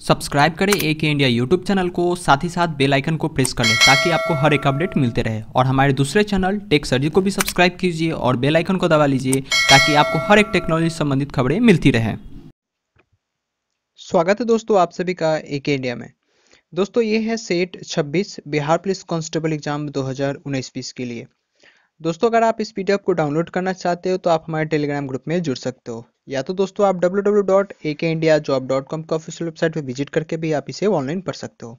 subscribe करें ए के India YouTube channel को साथ ही साथ बेल आइकन को प्रेस कर लें ताकि आपको हर एक अपडेट मिलते रहे और हमारे दूसरे चैनल टेक सर्जी को भी सब्सक्राइब कीजिए और बेल आइकन को दबा लीजिए ताकि आपको हर एक टेक्नोलॉजी संबंधित खबरें मिलती रहे स्वागत है दोस्तों आप सभी का ए के इंडिया में दोस्तों ये है सेट छब्बीस बिहार पुलिस कॉन्स्टेबल एग्जाम दो हजार के लिए दोस्तों अगर आप इस पीडीएफ को डाउनलोड करना चाहते हो तो आप हमारे टेलीग्राम ग्रुप में जुड़ सकते हो या तो दोस्तों आप www.akindiajob.com का ऑफिशियल वेबसाइट पर विजिट करके भी आप इसे ऑनलाइन पढ़ सकते हो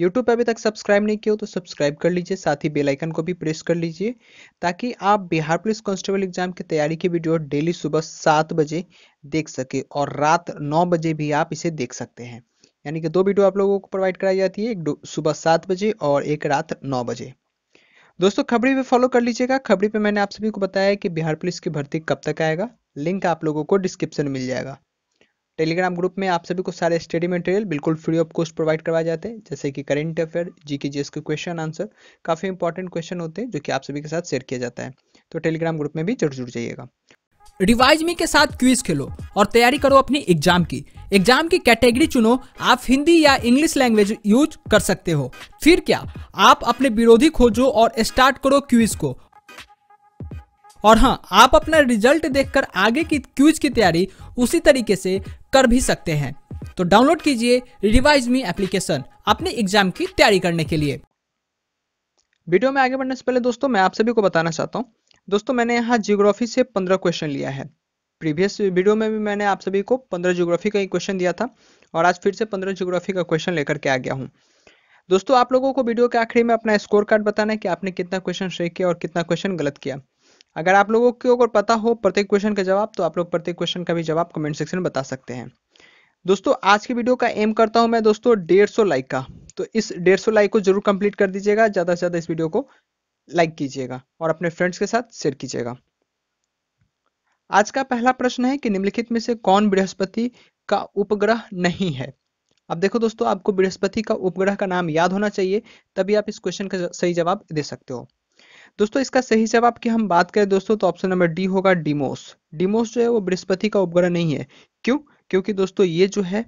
यूट्यूब पर अभी तक सब्सक्राइब नहीं किया हो तो सब्सक्राइब कर लीजिए साथ ही बेल आइकन को भी प्रेस कर लीजिए ताकि आप बिहार पुलिस कांस्टेबल एग्जाम की तैयारी की वीडियो डेली सुबह सात बजे देख सके और रात नौ बजे भी आप इसे देख सकते हैं यानी कि दो वीडियो आप लोगों को प्रोवाइड कराई जाती है एक सुबह सात बजे और एक रात नौ बजे दोस्तों खबरी पे फॉलो कर लीजिएगा खबरी पे मैंने आप सभी को बताया कि बिहार पुलिस की भर्ती कब तक आएगा लिंक आप लोगों को डिस्क्रिप्शन में मिल जाएगा टेलीग्राम ग्रुप में आप सभी को सारे स्टडी मटेरियल बिल्कुल फ्री ऑफ कॉस्ट प्रोवाइड करवाए जाते हैं जैसे कि करेंट अफेयर जीके जीएस के क्वेश्चन आंसर काफ़ी इंपॉर्टेंट क्वेश्चन होते हैं जो कि आप सभी के साथ शेयर किया जाता है तो टेलीग्राम ग्रुप में भी जरूर जुड़ जाइएगा रिवाइज मी के साथ क्विज खेलो और तैयारी करो अपनी एग्जाम की एग्जाम की कैटेगरी चुनो आप हिंदी या इंग्लिश लैंग्वेज यूज कर सकते हो फिर क्या आप अपने विरोधी खोजो और स्टार्ट करो क्विज को और हाँ आप अपना रिजल्ट देखकर आगे की क्यूज की तैयारी उसी तरीके से कर भी सकते हैं तो डाउनलोड कीजिए रिवाइज मी एप्लीकेशन अपने एग्जाम की तैयारी करने के लिए वीडियो में आगे बढ़ने से पहले दोस्तों मैं आप सभी को बताना चाहता हूँ दोस्तों मैंने यहाँ जियोग्राफी से पंद्रह क्वेश्चन लिया है प्रीवियस वीडियो में भी मैंने आप सभी को पंद्रह जियोग्राफी का क्वेश्चन दिया था और आज फिर से पंद्रह जियोग्राफी का क्वेश्चन लेकर के आ गया हूँ दोस्तों आप लोगों को वीडियो के आखिरी में अपना स्कोर कार्ड बताना है कि आपने कितना क्वेश्चन सही किया और कितना क्वेश्चन गलत किया अगर आप लोगों को अगर पता हो प्रत्येक क्वेश्चन का जवाब तो आप लोग प्रत्येक क्वेश्चन का भी जवाब कमेंट सेक्शन में बता सकते हैं दोस्तों आज की वीडियो का एम करता हूं मैं दोस्तों डेढ़ सौ लाइक का तो इस डेढ़ सौ लाइक को जरूर कंप्लीट कर दीजिएगा ज़्यादा से ज़्यादा इस वीडियो को लाइक कीजिएगा और अपने फ्रेंड्स के साथ शेयर कीजिएगा आज का पहला प्रश्न है कि निम्नलिखित में से कौन बृहस्पति का उपग्रह नहीं है अब देखो दोस्तों आपको बृहस्पति का उपग्रह का नाम याद होना चाहिए तभी आप इस क्वेश्चन का सही जवाब दे सकते हो दोस्तों इसका सही जवाब की हम बात करें दोस्तों तो ऑप्शन नंबर डी होगा डिमोस डिमोस जो है वो बृहस्पति का उपग्रह नहीं है क्यों क्योंकि दोस्तों ये जो है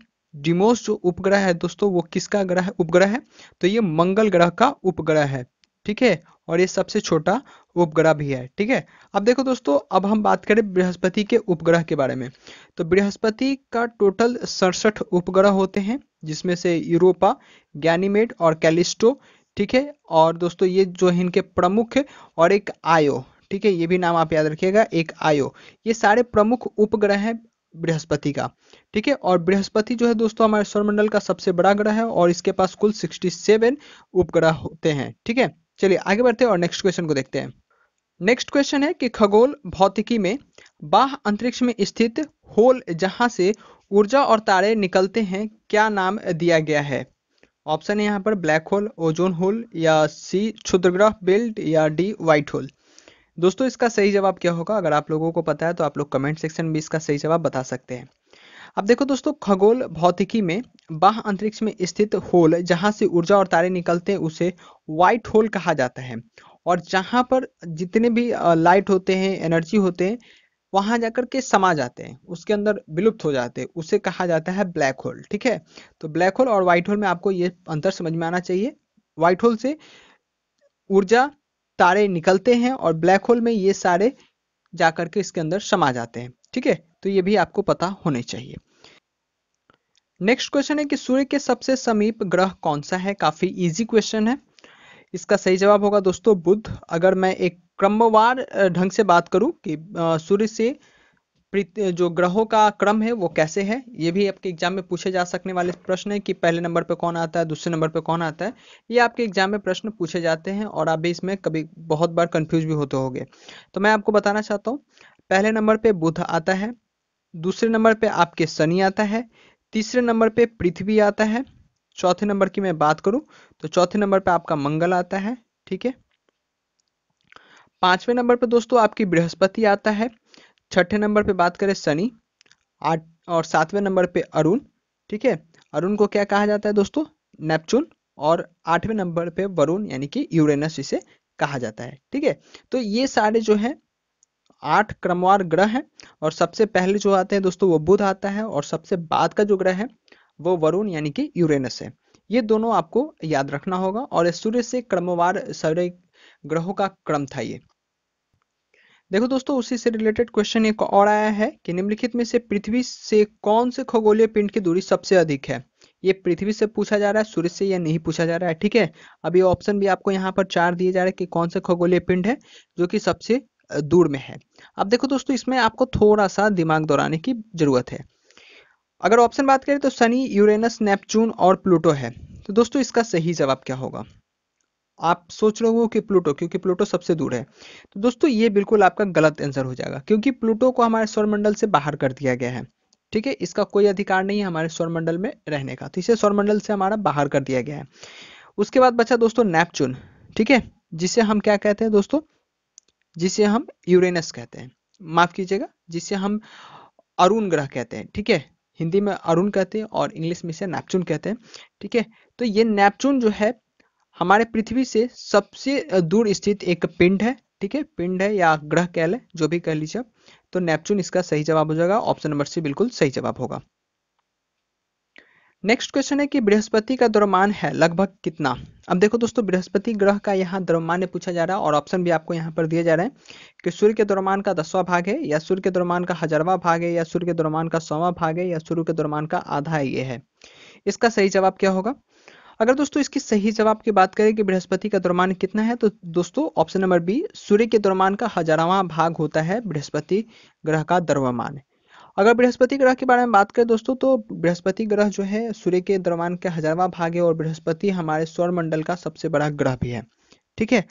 डिमोस जो उपग्रह है दोस्तों वो किसका ग्रह उपग्रह है तो ये मंगल ग्रह का उपग्रह है ठीक है और ये सबसे छोटा उपग्रह भी है ठीक है अब देखो दोस्तों अब हम बात करें बृहस्पति के उपग्रह के बारे में तो बृहस्पति का टोटल सड़सठ उपग्रह होते हैं जिसमें से यूरोपा गैनीमेड और कैलिस्टो ठीक है और दोस्तों ये जो है इनके प्रमुख और एक आयो ठीक है ये भी नाम आप याद रखिएगा एक आयो ये सारे प्रमुख उपग्रह हैं बृहस्पति का ठीक है और बृहस्पति जो है दोस्तों हमारे सौरमंडल का सबसे बड़ा ग्रह है और इसके पास कुल 67 उपग्रह होते हैं ठीक है चलिए आगे बढ़ते हैं और नेक्स्ट क्वेश्चन को देखते हैं नेक्स्ट क्वेश्चन है कि खगोल भौतिकी में बाह अंतरिक्ष में स्थित होल जहां से ऊर्जा और तारे निकलते हैं क्या नाम दिया गया है ऑप्शन है यहाँ पर ब्लैक होल ओजोन होल या सी क्षुद्रग्रह बेल्ट या डी व्हाइट होल दोस्तों इसका सही जवाब क्या होगा अगर आप लोगों को पता है तो आप लोग कमेंट सेक्शन में इसका सही जवाब बता सकते हैं अब देखो दोस्तों खगोल भौतिकी में बाह अंतरिक्ष में स्थित होल जहां से ऊर्जा और तारे निकलते हैं उसे व्हाइट होल कहा जाता है और जहां पर जितने भी लाइट होते हैं एनर्जी होते हैं वहां जाकर के समा जाते हैं उसके अंदर विलुप्त हो जाते हैं उसे कहा जाता है ब्लैक होल ठीक है तो ब्लैक होल और व्हाइट होल में आपको ये अंतर समझ में आना चाहिए व्हाइट होल से ऊर्जा तारे निकलते हैं और ब्लैक होल में ये सारे जाकर के इसके अंदर समा जाते हैं ठीक है तो ये भी आपको पता होने चाहिए नेक्स्ट क्वेश्चन है कि सूर्य के सबसे समीप ग्रह कौन सा है काफी इजी क्वेश्चन है इसका सही जवाब होगा दोस्तों बुध अगर मैं एक क्रमवार ढंग से बात करूं कि सूर्य से जो ग्रहों का क्रम है वो कैसे है ये भी आपके एग्जाम में पूछे जा सकने वाले प्रश्न है कि पहले नंबर पे कौन आता है दूसरे नंबर पे कौन आता है ये आपके एग्जाम में प्रश्न पूछे जाते हैं और आप भी इसमें कभी बहुत बार कंफ्यूज भी होते होगे तो मैं आपको बताना चाहता हूँ पहले नंबर पे बुध आता है दूसरे नंबर पे आपके शनि आता है तीसरे नंबर पे पृथ्वी आता है चौथे नंबर की मैं बात करूँ तो चौथे नंबर पे आपका मंगल आता है ठीक है पांचवें नंबर पर दोस्तों आपकी बृहस्पति आता है छठे नंबर पर बात करें शनि आठ और सातवें नंबर पे अरुण ठीक है अरुण को क्या कहा जाता है दोस्तों नेपचून और आठवें नंबर पे वरुण यानी कि यूरेनस इसे कहा जाता है ठीक है तो ये सारे जो है आठ क्रमवार ग्रह हैं और सबसे पहले जो आते हैं दोस्तों वो बुध आता है और सबसे बाद का जो ग्रह है वो वरुण यानी कि यूरेनस है ये दोनों आपको याद रखना होगा और सूर्य से क्रमवार सारे ग्रहों का क्रम था ये देखो दोस्तों उसी से रिलेटेड क्वेश्चन एक और आया है कि निम्नलिखित में से पृथ्वी से कौन से खगोलीय पिंड की दूरी सबसे अधिक है ये पृथ्वी से पूछा जा रहा है सूर्य से या नहीं पूछा जा रहा है ठीक है अब ये ऑप्शन भी आपको यहाँ पर चार दिए जा रहे हैं कि कौन से खगोलीय पिंड है जो कि सबसे दूर में है अब देखो दोस्तों इसमें आपको थोड़ा सा दिमाग दौड़ाने की जरूरत है अगर ऑप्शन बात करें तो शनि यूरेनस नेपच्यून और प्लूटो है तो दोस्तों इसका सही जवाब क्या होगा आप सोच रहे हो कि प्लूटो क्योंकि प्लूटो सबसे दूर है तो दोस्तों ये बिल्कुल आपका गलत आंसर हो जाएगा क्योंकि प्लूटो को हमारे सौरमंडल से बाहर कर दिया गया है ठीक है इसका कोई अधिकार नहीं है हमारे सौरमंडल में रहने का तो इसे सौरमंडल से हमारा बाहर कर दिया गया है उसके बाद बचा दोस्तों नेपचून ठीक है जिसे हम क्या कहते हैं दोस्तों जिसे हम यूरेनस कहते हैं माफ कीजिएगा जिसे हम अरुण ग्रह कहते हैं ठीक है हिंदी में अरुण कहते हैं और इंग्लिश में इसे नेपचून कहते हैं ठीक है तो ये नेपचून जो है हमारे पृथ्वी से सबसे दूर स्थित एक पिंड है ठीक है पिंड है या ग्रह कह लें जो भी कह लीजिए तो नेपच्यून इसका सही जवाब हो जाएगा ऑप्शन नंबर सी बिल्कुल सही जवाब होगा नेक्स्ट क्वेश्चन है कि बृहस्पति का द्रव्यमान है लगभग कितना अब देखो दोस्तों बृहस्पति ग्रह का यहाँ द्रव्यमान पूछा जा रहा है और ऑप्शन भी आपको यहाँ पर दिए जा रहे हैं कि सूर्य के द्रव्यमान का दसवां भाग है या सूर्य के द्रव्यमान का हजारवा भाग है या सूर्य के द्रव्यमान का सौवा भाग है या सूर्य के द्रव्यमान का आधा ये है इसका सही जवाब क्या होगा अगर दोस्तों इसके सही जवाब की बात करें कि बृहस्पति का द्रव्यमान कितना है तो दोस्तों ऑप्शन नंबर बी सूर्य के द्रव्यमान का हजारवां भाग होता है बृहस्पति ग्रह का द्रव्यमान अगर बृहस्पति ग्रह के बारे में बात करें दोस्तों तो बृहस्पति ग्रह जो है सूर्य के द्रव्यमान का हजारवां भाग है और बृहस्पति हमारे सौरमंडल का सबसे बड़ा ग्रह भी है ठीक है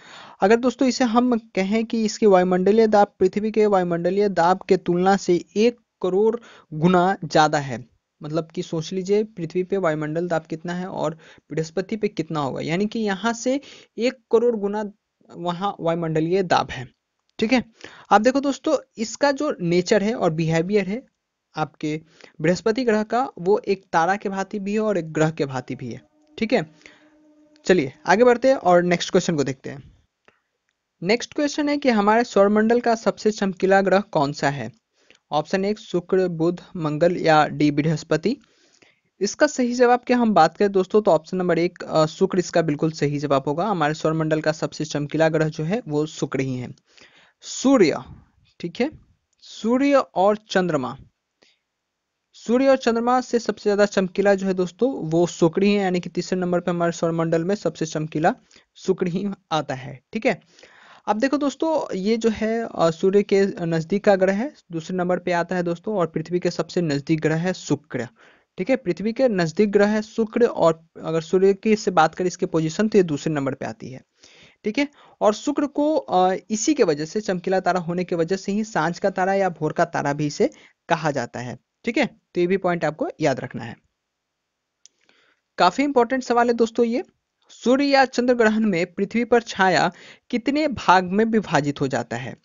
अगर दोस्तों इसे हम कहें कि इसके वायुमंडलीय दाब पृथ्वी के वायुमंडलीय दाब के तुलना से एक करोड़ गुना ज्यादा है मतलब कि सोच लीजिए पृथ्वी पे वायुमंडल दाब कितना है और बृहस्पति पे कितना होगा यानी कि यहाँ से एक करोड़ गुना वहाँ वायुमंडलीय दाब है ठीक है आप देखो दोस्तों इसका जो नेचर है और बिहेवियर है आपके बृहस्पति ग्रह का वो एक तारा के भांति भी है और एक ग्रह के भांति भी है ठीक है चलिए आगे बढ़ते हैं और नेक्स्ट क्वेश्चन को देखते हैं नेक्स्ट क्वेश्चन है कि हमारे सौरमंडल का सबसे चमकीला ग्रह कौन सा है ऑप्शन एक शुक्र बुध मंगल या डी बृहस्पति इसका सही जवाब क्या हम बात करें दोस्तों तो ऑप्शन नंबर एक शुक्र इसका बिल्कुल सही जवाब होगा हमारे सौरमंडल का सबसे चमकीला ग्रह जो है वो शुक्र ही है सूर्य ठीक है सूर्य और चंद्रमा सूर्य और चंद्रमा से सबसे ज्यादा चमकीला जो है दोस्तों वो शुक्र ही है यानी कि तीसरे नंबर पे हमारे सौरमंडल में सबसे चमकीला शुक्र ही आता है ठीक है अब देखो दोस्तों ये जो है सूर्य के नजदीक का ग्रह है दूसरे नंबर पे आता है दोस्तों और पृथ्वी के सबसे नजदीक ग्रह है शुक्र ठीक है पृथ्वी के नजदीक ग्रह है शुक्र और अगर सूर्य की से बात करें इसके पोजीशन तो ये दूसरे नंबर पे आती है ठीक है और शुक्र को इसी के वजह से चमकीला तारा होने की वजह से ही सांझ का तारा या भोर का तारा भी इसे कहा जाता है ठीक है तो ये भी पॉइंट आपको याद रखना है काफी इंपॉर्टेंट सवाल है दोस्तों ये सूर्य या चंद्र ग्रहण में पृथ्वी पर छाया कितने भाग में विभाजित हो जाता है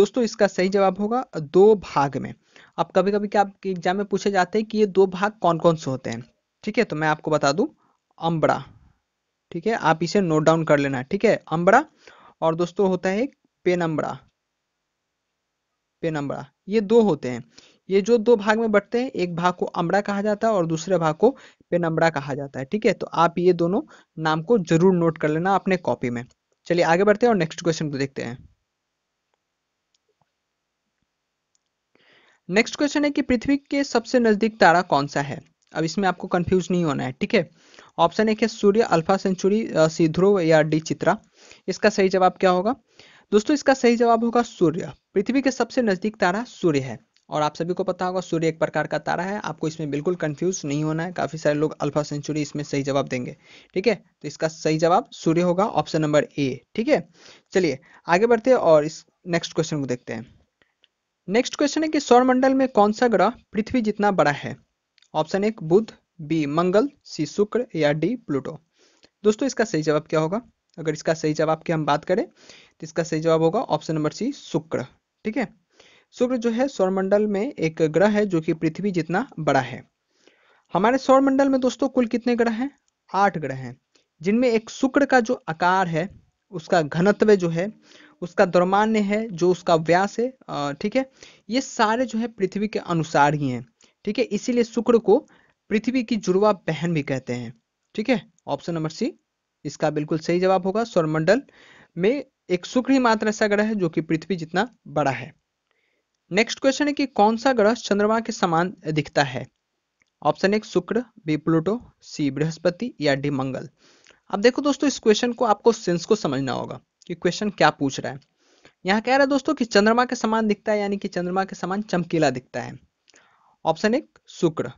दोस्तों इसका सही जवाब होगा दो भाग में अब कभी कभी क्या आपके एग्जाम में पूछे जाते हैं कि ये दो भाग कौन कौन से होते हैं ठीक है तो मैं आपको बता दू अम्बड़ा ठीक है आप इसे नोट डाउन कर लेना ठीक है अम्बड़ा और दोस्तों होता है पेनम्बड़ा पेनम्बड़ा ये दो होते हैं ये जो दो भाग में बटते हैं एक भाग को अमड़ा कहा जाता है और दूसरे भाग को पेनम्बड़ा कहा जाता है ठीक है तो आप ये दोनों नाम को जरूर नोट कर लेना अपने कॉपी में चलिए आगे बढ़ते हैं और नेक्स्ट क्वेश्चन को देखते हैं नेक्स्ट क्वेश्चन है कि पृथ्वी के सबसे नजदीक तारा कौन सा है अब इसमें आपको कंफ्यूज नहीं होना है ठीक है ऑप्शन एक है सूर्य अल्फा सेंचुरी सी या डी चित्रा इसका सही जवाब क्या होगा दोस्तों इसका सही जवाब होगा सूर्य पृथ्वी के सबसे नजदीक तारा सूर्य है और आप सभी को पता होगा सूर्य एक प्रकार का तारा है आपको इसमें बिल्कुल कंफ्यूज नहीं होना है काफ़ी सारे लोग अल्फा सेंचुरी इसमें सही जवाब देंगे ठीक है तो इसका सही जवाब सूर्य होगा ऑप्शन नंबर ए ठीक है चलिए आगे बढ़ते हैं और इस नेक्स्ट क्वेश्चन को देखते हैं नेक्स्ट क्वेश्चन है कि सौरमंडल में कौन सा ग्रह पृथ्वी जितना बड़ा है ऑप्शन एक बुध बी मंगल सी शुक्र या डी प्लूटो दोस्तों इसका सही जवाब क्या होगा अगर इसका सही जवाब की हम बात करें तो इसका सही जवाब होगा ऑप्शन नंबर सी शुक्र ठीक है सूर्य जो है सौरमंडल में एक ग्रह है जो कि पृथ्वी जितना बड़ा है हमारे सौरमंडल में दोस्तों कुल कितने ग्रह हैं आठ ग्रह हैं जिनमें एक शुक्र का जो आकार है उसका घनत्व जो है उसका द्रमान्य है जो उसका व्यास है ठीक है ये सारे जो है पृथ्वी के अनुसार ही हैं ठीक है इसीलिए शुक्र को पृथ्वी की जुड़वा बहन भी कहते हैं ठीक है ऑप्शन नंबर सी इसका बिल्कुल सही जवाब होगा सौरमंडल में एक शुक्र ही मात्र ऐसा ग्रह है जो कि पृथ्वी जितना बड़ा है नेक्स्ट क्वेश्चन है कि कौन सा ग्रह चंद्रमा के समान दिखता है ऑप्शन एक शुक्र बी प्लूटो सी बृहस्पति या डी मंगल अब देखो दोस्तों इस क्वेश्चन को आपको सेंस को समझना होगा कि क्वेश्चन क्या पूछ रहा है यहाँ कह रहा है दोस्तों कि चंद्रमा के समान दिखता है यानी कि चंद्रमा के समान चमकीला दिखता है ऑप्शन एक शुक्र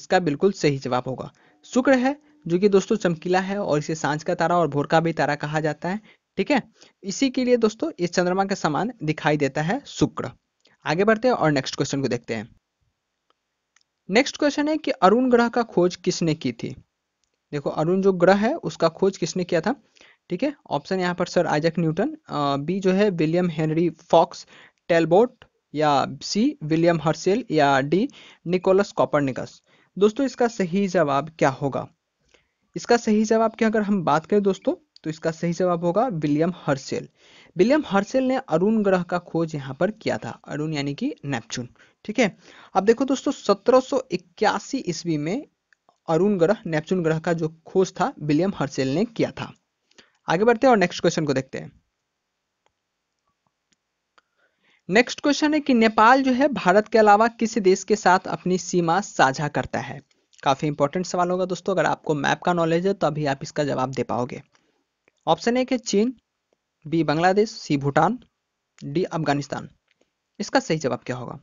इसका बिल्कुल सही जवाब होगा शुक्र है जो कि दोस्तों चमकीला है और इसे सांझ का तारा और भोर का भी तारा कहा जाता है ठीक है इसी के लिए दोस्तों ये चंद्रमा के समान दिखाई देता है शुक्र आगे बढ़ते हैं और नेक्स्ट क्वेश्चन को देखते हैं नेक्स्ट क्वेश्चन है कि अरुण ग्रह का खोज किसने की थी देखो अरुण जो ग्रह है उसका खोज किसने किया था ठीक है ऑप्शन यहाँ पर सर आइजक न्यूटन बी जो है विलियम हेनरी फॉक्स टेलबोट या सी विलियम हर्सेल या डी निकोलस कॉपरनिकस दोस्तों इसका सही जवाब क्या होगा इसका सही जवाब की अगर हम बात करें दोस्तों तो इसका सही जवाब होगा विलियम हर्सेल विलियम हर्सेल ने अरुण ग्रह का खोज यहाँ पर किया था अरुण यानी कि नेपचून ठीक है अब देखो दोस्तों 1781 ईस्वी में अरुण ग्रह नेपचून ग्रह का जो खोज था विलियम हर्सेल ने किया था आगे बढ़ते हैं और नेक्स्ट क्वेश्चन को देखते हैं नेक्स्ट क्वेश्चन है कि नेपाल जो है भारत के अलावा किस देश के साथ अपनी सीमा साझा करता है काफी इंपॉर्टेंट सवाल होगा दोस्तों अगर आपको मैप का नॉलेज है तो अभी आप इसका जवाब दे पाओगे ऑप्शन एक है चीन B Bangladesh C Bhutan D Afghanistan इसका सही जवाब क्या होगा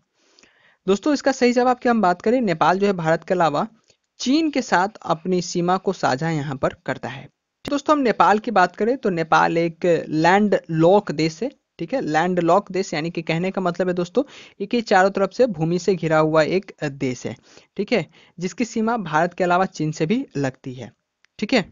दोस्तों इसका सही जवाब की हम बात करें नेपाल जो है भारत के अलावा चीन के साथ अपनी सीमा को साझा यहाँ पर करता है दोस्तों हम नेपाल की बात करें तो नेपाल एक लैंड लॉक देश है ठीक है लैंड लॉक देश यानी कि कहने का मतलब है दोस्तों एक ही चारों तरफ से भूमि से घिरा हुआ एक देश है ठीक है जिसकी सीमा भारत के अलावा चीन से भी लगती है ठीक है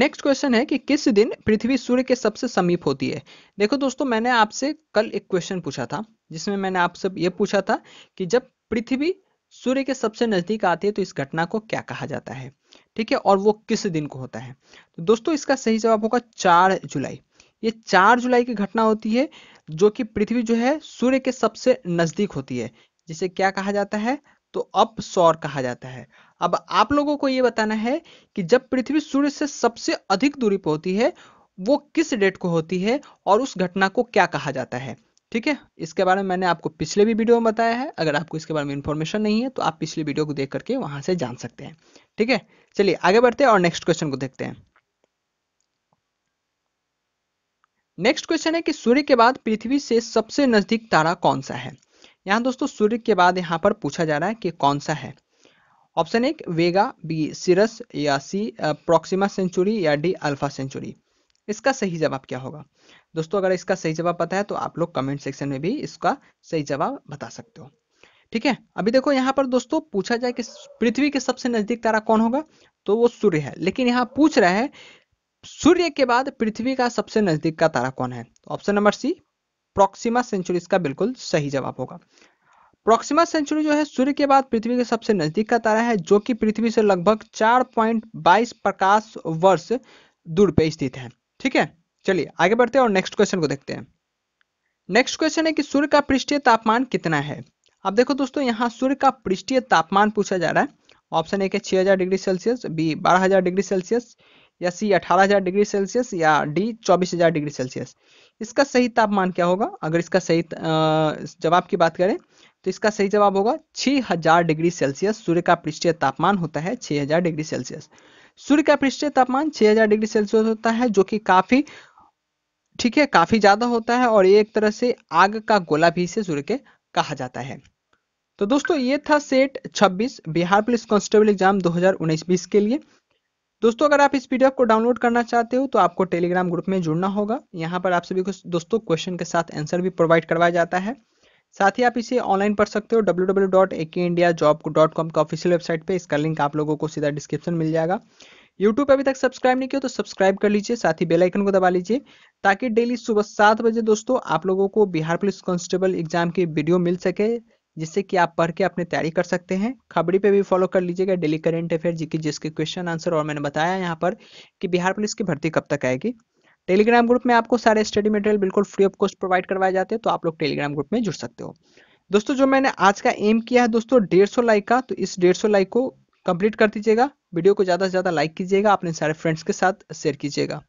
नेक्स्ट क्वेश्चन है कि किस दिन पृथ्वी सूर्य के सबसे समीप होती है देखो दोस्तों मैंने आपसे कल एक क्वेश्चन पूछा था जिसमें मैंने आपसे ये पूछा था कि जब पृथ्वी सूर्य के सबसे नजदीक आती है तो इस घटना को क्या कहा जाता है ठीक है और वो किस दिन को होता है तो दोस्तों इसका सही जवाब होगा चार जुलाई ये चार जुलाई की घटना होती है जो कि पृथ्वी जो है सूर्य के सबसे नजदीक होती है जिसे क्या कहा जाता है तो अप सौर कहा जाता है अब आप लोगों को यह बताना है कि जब पृथ्वी सूर्य से सबसे अधिक दूरी पर होती है वो किस डेट को होती है और उस घटना को क्या कहा जाता है ठीक है इसके बारे में मैंने आपको पिछले भी वीडियो में बताया है अगर आपको इसके बारे में इंफॉर्मेशन नहीं है तो आप पिछले वीडियो को देख करके वहां से जान सकते हैं ठीक है चलिए आगे बढ़ते हैं और नेक्स्ट क्वेश्चन को देखते हैं नेक्स्ट क्वेश्चन है कि सूर्य के बाद पृथ्वी से सबसे नजदीक तारा कौन सा है यहाँ दोस्तों सूर्य के बाद यहाँ पर पूछा जा रहा है कि कौन सा है ऑप्शन एक वेगा बी सिरस या सी प्रोक्सिमा सेंचुरी या डी अल्फा सेंचुरी इसका सही जवाब क्या होगा दोस्तों अगर इसका सही जवाब पता है तो आप लोग कमेंट सेक्शन में भी इसका सही जवाब बता सकते हो ठीक है अभी देखो यहाँ पर दोस्तों पूछा जाए कि पृथ्वी के सबसे नजदीक तारा कौन होगा तो वो सूर्य है लेकिन यहाँ पूछ रहा है सूर्य के बाद पृथ्वी का सबसे नजदीक का तारा कौन है option number C Proxima Centauri इसका बिल्कुल सही जवाब होगा प्रोक्सिमा सेंचुरी जो है सूर्य के बाद पृथ्वी के सबसे नजदीक का तारा है जो कि पृथ्वी से लगभग 4.22 प्रकाश वर्ष दूर पे स्थित है ठीक है चलिए आगे बढ़ते हैं और नेक्स्ट क्वेश्चन को देखते हैं नेक्स्ट क्वेश्चन है कि सूर्य का पृष्ठीय तापमान कितना है अब देखो दोस्तों यहाँ सूर्य का पृष्ठीय तापमान पूछा जा रहा है ऑप्शन एक है छह हजार डिग्री सेल्सियस बी बारह हजार डिग्री सेल्सियस या सी अठारह हजार डिग्री सेल्सियस या डी चौबीस हजार डिग्री सेल्सियस इसका सही तापमान क्या होगा अगर इसका सही जवाब की बात करें तो इसका सही जवाब होगा 6000 डिग्री सेल्सियस सूर्य का पृष्ठीय तापमान होता है 6000 डिग्री सेल्सियस सूर्य का पृष्ठीय तापमान 6000 डिग्री सेल्सियस होता है जो कि काफी ठीक है काफी ज्यादा होता है और ये एक तरह से आग का गोला भी इसे सूर्य के कहा जाता है तो दोस्तों ये था set 26 Bihar police constable exam 2019-20 के लिए दोस्तों अगर आप इस पीडीएफ को डाउनलोड करना चाहते हो तो आपको टेलीग्राम ग्रुप में जुड़ना होगा यहाँ पर आप सभी को दोस्तों क्वेश्चन के साथ आंसर भी प्रोवाइड करवाया जाता है साथ ही आप इसे ऑनलाइन पढ़ सकते हो www.akindiajob.com का ऑफिशियल वेबसाइट पे इसका लिंक आप लोगों को सीधा डिस्क्रिप्शन मिल जाएगा यूट्यूब अभी तक सब्सक्राइब नहीं किया तो सब्सक्राइब कर लीजिए साथ ही बेल आइकन को दबा लीजिए ताकि डेली सुबह सात बजे दोस्तों आप लोगों को बिहार पुलिस कांस्टेबल एग्जाम की वीडियो मिल सके जिससे कि आप पढ़ के अपनी तैयारी कर सकते हैं खबरी पे भी फॉलो कर लीजिएगा डेली करेंट अफेयर जी की जिसके क्वेश्चन आंसर और मैंने बताया यहाँ पर कि बिहार पुलिस की भर्ती कब तक आएगी टेलीग्राम ग्रुप में आपको सारे स्टडी मटेरियल बिल्कुल फ्री ऑफ कॉस्ट प्रोवाइड करवाए जाते हैं तो आप लोग टेलीग्राम ग्रुप में जुड़ सकते हो दोस्तों जो मैंने आज का एम किया है दोस्तों डेढ़ सौ लाइक का तो इस डेढ़ सौ लाइक को कंप्लीट कर दीजिएगा वीडियो को ज़्यादा से ज़्यादा लाइक कीजिएगा अपने सारे फ्रेंड्स के साथ शेयर कीजिएगा